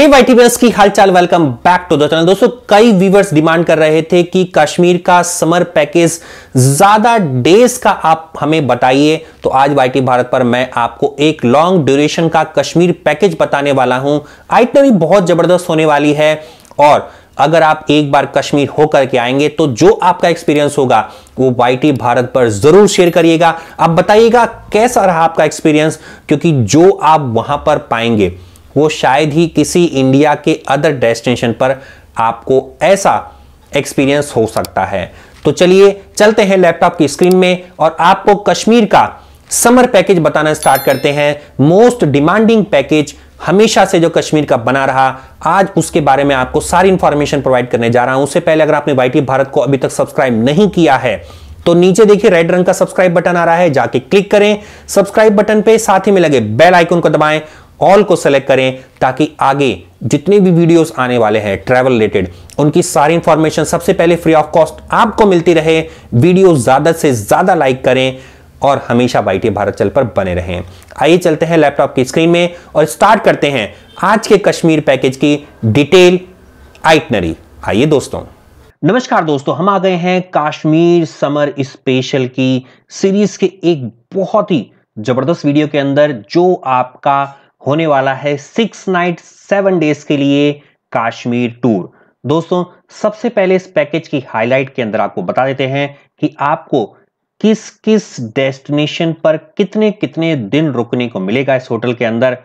हे वाइटीवियर्स की हालचाल welcome back to channel दोस्तों कई व्यूवर्स डिमांड कर रहे थे कि कश्मीर का समर पैकेज ज्यादा डेज का आप हमें बताइए तो आज वाई भारत पर मैं आपको एक लॉन्ग ड्यूरेशन का कश्मीर पैकेज बताने वाला हूं आइटनरी बहुत जबरदस्त होने वाली है और अगर आप एक बार कश्मीर होकर के आएंगे तो जो आपका एक्सपीरियंस होगा वो वाई भारत पर जरूर शेयर करिएगा आप बताइएगा कैसा रहा आपका एक्सपीरियंस क्योंकि जो आप वहां पर पाएंगे वो शायद ही किसी इंडिया के अदर डेस्टिनेशन पर आपको ऐसा एक्सपीरियंस हो सकता है तो चलिए चलते हैं लैपटॉप की स्क्रीन में और आपको कश्मीर का समर पैकेज बताना स्टार्ट करते हैं मोस्ट डिमांडिंग पैकेज हमेशा से जो कश्मीर का बना रहा आज उसके बारे में आपको सारी इंफॉर्मेशन प्रोवाइड करने जा रहा हूं उससे पहले अगर आपने वाई भारत को अभी तक सब्सक्राइब नहीं किया है तो नीचे देखिए रेड रंग का सब्सक्राइब बटन आ रहा है जाके क्लिक करें सब्सक्राइब बटन पे साथ ही में लगे बेल आइकन को दबाएं ऑल को सेलेक्ट करें ताकि आगे जितने भी वीडियोस आने वाले हैं ट्रैवल रिलेटेड उनकी सारी इंफॉर्मेशन सबसे पहले फ्री ऑफ कॉस्ट आपको मिलती रहे वीडियो ज़्यादा से ज़्यादा लाइक करें और हमेशा वाई भारत चल पर बने रहें आइए चलते हैं लैपटॉप की स्क्रीन में और स्टार्ट करते हैं आज के कश्मीर पैकेज की डिटेल आइटनरी आइए दोस्तों नमस्कार दोस्तों हम आ गए हैं कश्मीर समर स्पेशल की सीरीज के एक बहुत ही जबरदस्त वीडियो के अंदर जो आपका होने वाला है सिक्स नाइट सेवन डेज के लिए काश्मीर टूर दोस्तों सबसे पहले इस पैकेज की हाईलाइट के अंदर आपको बता देते हैं कि आपको किस किस डेस्टिनेशन पर कितने कितने दिन रुकने को मिलेगा इस होटल के अंदर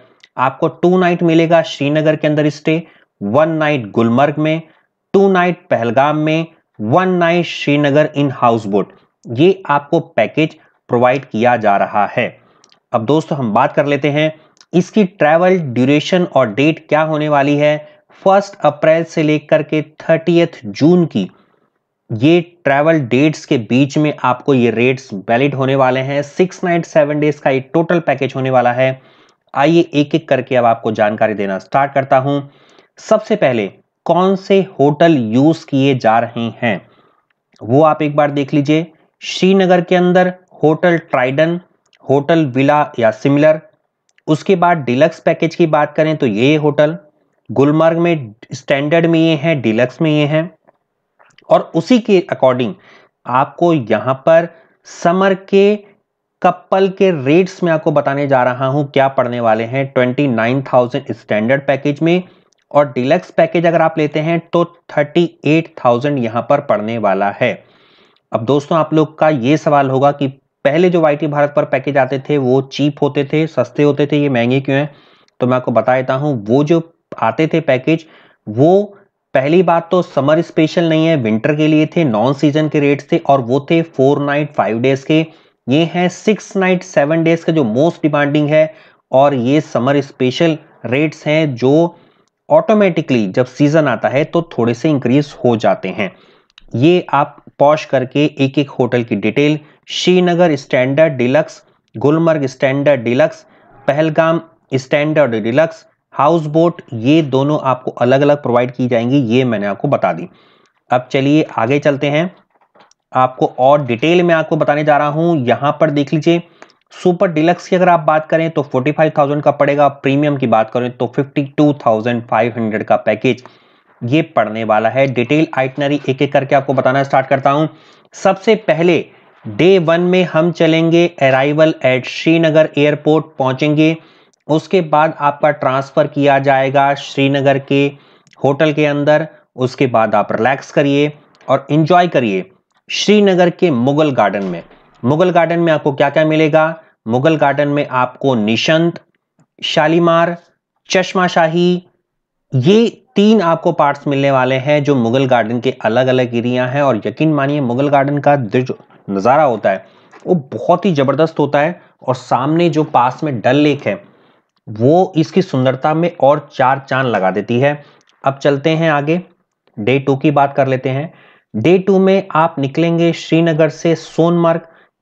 आपको टू नाइट मिलेगा श्रीनगर के अंदर स्टे वन नाइट गुलमर्ग में टू नाइट पहलगाम में one night Srinagar in house boat ये आपको पैकेज प्रोवाइड किया जा रहा है अब दोस्तों हम बात कर लेते हैं इसकी ट्रैवल ड्यूरेशन और डेट क्या होने वाली है फर्स्ट अप्रैल से लेकर के थर्टीएथ जून की ये ट्रैवल डेट्स के बीच में आपको ये रेट्स वैलिड होने वाले हैं सिक्स नाइट सेवन डेज का ये टोटल पैकेज होने वाला है आइए एक एक करके अब आपको जानकारी देना स्टार्ट करता हूं सबसे पहले कौन से होटल यूज किए जा रहे हैं वो आप एक बार देख लीजिए श्रीनगर के अंदर होटल ट्राइडन होटल विला या सिमिलर उसके बाद डिलक्स पैकेज की बात करें तो ये होटल गुलमर्ग में स्टैंडर्ड में ये है डिलक्स में ये है और उसी के अकॉर्डिंग आपको यहाँ पर समर के कपल के रेट्स में आपको बताने जा रहा हूं क्या पड़ने वाले हैं twenty nine thousand standard package में और डिलक्स पैकेज अगर आप लेते हैं तो थर्टी एट थाउजेंड यहां पर पड़ने वाला है अब दोस्तों आप लोग का ये सवाल होगा कि पहले जो वाई भारत पर पैकेज आते थे वो चीप होते थे सस्ते होते थे ये महंगे क्यों हैं तो मैं आपको बता देता हूँ वो जो आते थे पैकेज वो पहली बात तो समर स्पेशल नहीं है विंटर के लिए थे नॉन सीजन के रेट्स थे और वो थे फोर नाइट फाइव डेज के ये हैं सिक्स नाइट सेवन डेज का जो मोस्ट डिमांडिंग है और ये समर स्पेशल रेट्स हैं जो ऑटोमेटिकली जब सीजन आता है तो थोड़े से इंक्रीज हो जाते हैं ये आप पॉश करके एक एक होटल की detail Srinagar standard deluxe Gulmarg standard deluxe Pahalgam standard deluxe house boat ये दोनों आपको अलग अलग प्रोवाइड की जाएंगी ये मैंने आपको बता दी अब चलिए आगे चलते हैं आपको और डिटेल में आपको बताने जा रहा हूँ यहाँ पर देख लीजिए सुपर डिलक्स की अगर आप बात करें तो 45,000 का पड़ेगा प्रीमियम की बात करें तो 52,500 का पैकेज ये पड़ने वाला है डिटेल आइटनरी एक एक करके आपको बताना स्टार्ट करता हूँ सबसे पहले डे वन में हम चलेंगे अराइवल एट श्रीनगर एयरपोर्ट पहुंचेंगे उसके बाद आपका ट्रांसफ़र किया जाएगा श्रीनगर के होटल के अंदर उसके बाद आप रिलैक्स करिए और इन्जॉय करिए श्रीनगर के मुगल गार्डन में मुगल गार्डन में आपको क्या क्या मिलेगा मुगल गार्डन में आपको निशंत शालीमार चश्मा शाही ये तीन आपको पार्ट्स मिलने वाले हैं जो मुगल गार्डन के अलग अलग एरिया हैं और यकीन मानिए मुगल गार्डन का नज़ारा होता है वो बहुत ही ज़बरदस्त होता है और सामने जो पास में डल लेक है वो इसकी सुंदरता में और चार चांद लगा देती है अब चलते हैं आगे डे टू की बात कर लेते हैं डे टू में आप निकलेंगे श्रीनगर से सोनमार्ग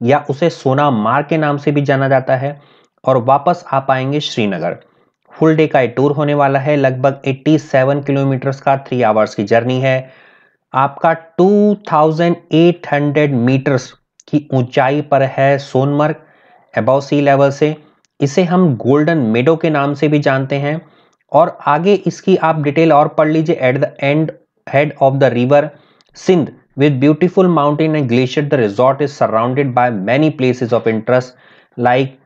या उसे सोनामार्ग के नाम से भी जाना जाता है और वापस आप आएंगे श्रीनगर फुल डे का ये टूर होने वाला है लगभग 87 किलोमीटर्स का थ्री आवर्स की जर्नी है आपका 2,800 मीटर्स की ऊंचाई पर है सोनमर्ग एबाव सी लेवल से इसे हम गोल्डन मेडो के नाम से भी जानते हैं और आगे इसकी आप डिटेल और पढ़ लीजिए at the end head of the river Sindh with beautiful mountain and glacier the resort is surrounded by many places of interest like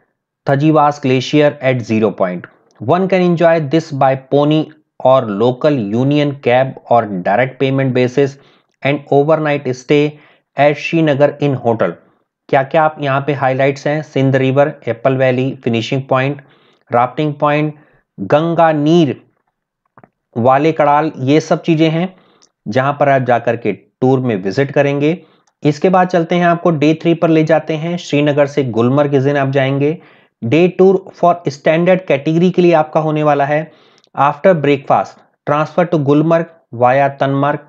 Thajiwas glacier at zero point one can enjoy this by pony और local union cab और direct payment basis and overnight stay at Srinagar in hotel क्या क्या आप यहाँ पे highlights हैं Sindh river apple valley finishing point rafting point Ganga नीर वाले कड़ाल ये सब चीज़ें हैं जहां पर आप जाकर के टूर में विजिट करेंगे इसके बाद चलते हैं आपको डे थ्री पर ले जाते हैं श्रीनगर से गुलमर्ग जिन आप जाएंगे day tour for standard category के लिए आपका होने वाला है After breakfast, transfer to Gulmarg via Tangmarg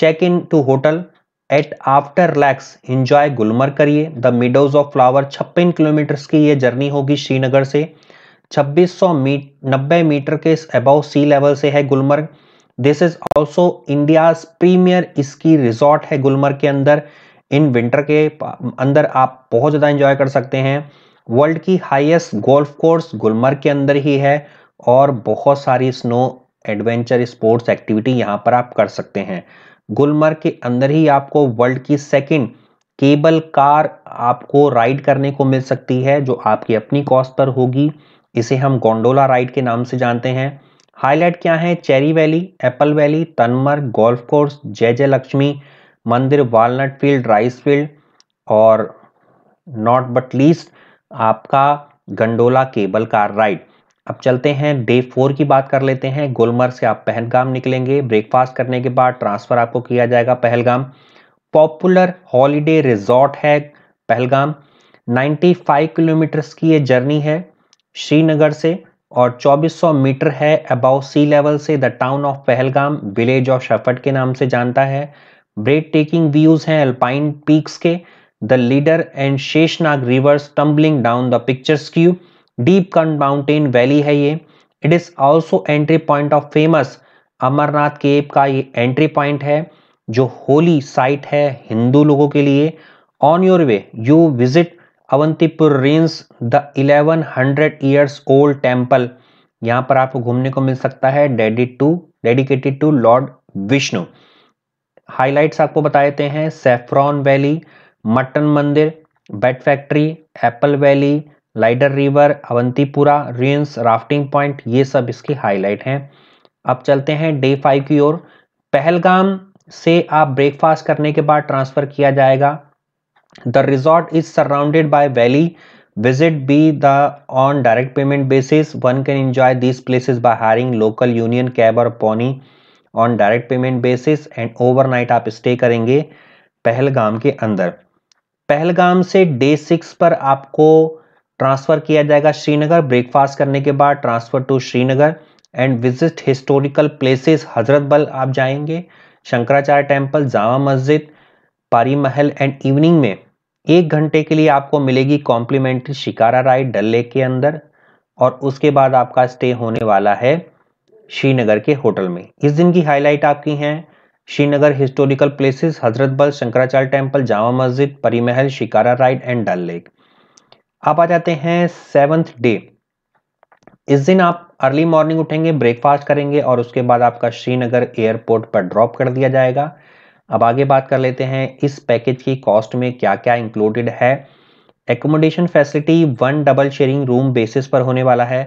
Check in to hotel at after relax enjoy Gulmarg करिए द मिडोज ऑफ फ्लावर छप्पन किलोमीटर्स की ये जर्नी होगी श्रीनगर से 2600 मी नब्बे मीटर के अब सी लेवल से है Gulmarg this is also India's premier इसकी रिजॉर्ट है गुलमर्ग के अंदर इन विंटर के अंदर आप बहुत ज़्यादा इंजॉय कर सकते हैं वर्ल्ड की हाइएस्ट गोल्फ कोर्स गुलमर्ग के अंदर ही है और बहुत सारी स्नो एडवेंचर स्पोर्ट्स एक्टिविटी यहाँ पर आप कर सकते हैं गुलमर्ग के अंदर ही आपको वर्ल्ड की सेकेंड केबल कार आपको राइड करने को मिल सकती है जो आपकी अपनी कॉस्ट पर होगी इसे हम गोंडोला राइड के नाम से जानते हैं हाईलाइट क्या है cherry valley apple valley Tangmarg golf course Jai Jai Lakshmi मंदिर वालनट फील्ड राइस फील्ड और नॉट बट लीस्ट आपका गंडोला केबल कार राइड अब चलते हैं डे फोर की बात कर लेते हैं गुलमर्ग से आप पहलगाम निकलेंगे ब्रेकफास्ट करने के बाद ट्रांसफ़र आपको किया जाएगा पहलगाम पॉपुलर हॉलीडे रिजॉर्ट है पहलगाम 95 किलोमीटर्स की ये जर्नी है श्रीनगर से और 2400 मीटर है अबाउ सी लेवल से the town of Pahalgam village of shepherds के नाम से जानता है ब्रेक टेकिंग व्यूज हैं अल्पाइन पीक्स के the Lidder and Sheshnag rivers tumbling down the picturesque deep कंड माउंटेन वैली है ये it is also entry point of famous Amarnath cave का ये एंट्री पॉइंट है जो होली साइट है हिंदू लोगों के लिए on your way you visit Avantipur ruins the 1100 years old temple यहाँ पर आपको घूमने को मिल सकता है डेडिट to dedicated to lord Vishnu highlights आपको बताते हैं सेफ्रॉन वैली मटन मंदिर bat factory apple valley Lidder river Avantipura ruins rafting point ये सब इसके हाईलाइट हैं अब चलते हैं डे फाइव की ओर पहलगाम से आप ब्रेकफास्ट करने के बाद ट्रांसफ़र किया जाएगा the resort is surrounded by valley visit be the on direct payment basis one can enjoy this places by hiring local union cab और pony on direct payment basis and overnight आप stay करेंगे पहलगाम के अंदर पहलगाम से day six पर आपको transfer किया जाएगा श्रीनगर ब्रेकफास्ट करने के बाद transfer to Srinagar and visit historical places Hazratbal आप जाएंगे शंकराचार्य टेम्पल जामा मस्जिद पारी महल एंड इवनिंग में एक घंटे के लिए आपको मिलेगी complimentary shikara ride Dal lake के अंदर और उसके बाद आपका स्टे होने वाला है श्रीनगर के होटल में इस दिन की हाईलाइट आपकी हैं श्रीनगर हिस्टोरिकल प्लेसेस हजरत बल Shankaracharya temple Jama Masjid Pari Mahal shikara ride and Dal lake आप आ जाते हैं सेवन्थ डे इस दिन आप अर्ली मॉर्निंग उठेंगे ब्रेकफास्ट करेंगे और उसके बाद आपका श्रीनगर एयरपोर्ट पर ड्रॉप कर दिया जाएगा अब आगे बात कर लेते हैं इस पैकेज की कॉस्ट में क्या क्या इंक्लूडेड है accommodation facility one double sharing room basis पर होने वाला है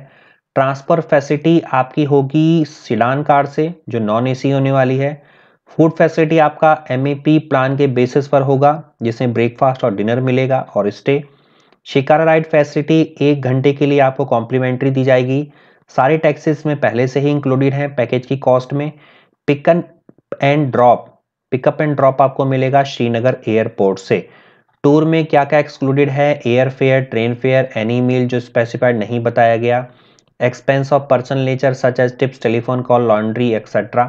ट्रांसफ़र फैसिलिटी आपकी होगी सिडान कार से जो नॉन एसी होने वाली है फूड फैसिलिटी आपका एम प्लान के बेसिस पर होगा जिसमें ब्रेकफास्ट और डिनर मिलेगा और स्टे शिकारा राइड फैसिलिटी एक घंटे के लिए आपको कॉम्प्लीमेंट्री दी जाएगी सारे टैक्सेस में पहले से ही इंक्लूडेड हैं पैकेज की कॉस्ट में pick and drop pickup and drop आपको मिलेगा श्रीनगर एयरपोर्ट से टूर में क्या क्या एक्सक्लूडेड है air fare train fare any meal जो स्पेसिफाइड नहीं बताया गया expense of personal nature such as tips telephone call laundry etcetera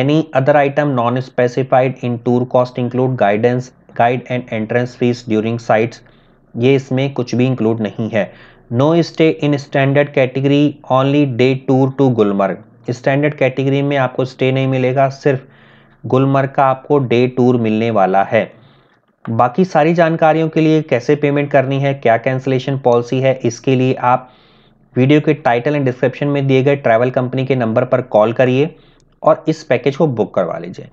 any other item non specified in tour cost include guidance guide and entrance fees during sites ये इसमें कुछ भी include नहीं है no stay in standard category only day tour to Gulmarg standard category में आपको stay नहीं मिलेगा सिर्फ गुलमर्ग का आपको डे टूर मिलने वाला है बाकी सारी जानकारियों के लिए कैसे पेमेंट करनी है क्या कैंसिलेशन पॉलिसी है इसके लिए आप वीडियो के टाइटल एंड डिस्क्रिप्शन में दिए गए ट्रैवल कंपनी के नंबर पर कॉल करिए और इस पैकेज को बुक करवा लीजिए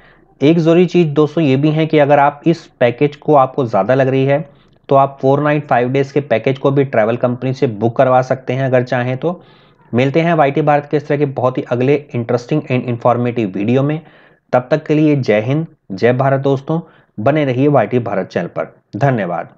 एक ज़रूरी चीज़ दोस्तों ये भी है कि अगर आप इस पैकेज को आपको ज़्यादा लग रही है तो आप फोर नाइट फाइव डेज़ के पैकेज को भी ट्रैवल कंपनी से बुक करवा सकते हैं अगर चाहें तो मिलते हैं वाई भारत के इस तरह के बहुत ही अगले इंटरेस्टिंग एंड इन्फॉर्मेटिव वीडियो में तब तक के लिए जय हिंद जय भारत दोस्तों बने रहिए वाई भारत चैनल पर धन्यवाद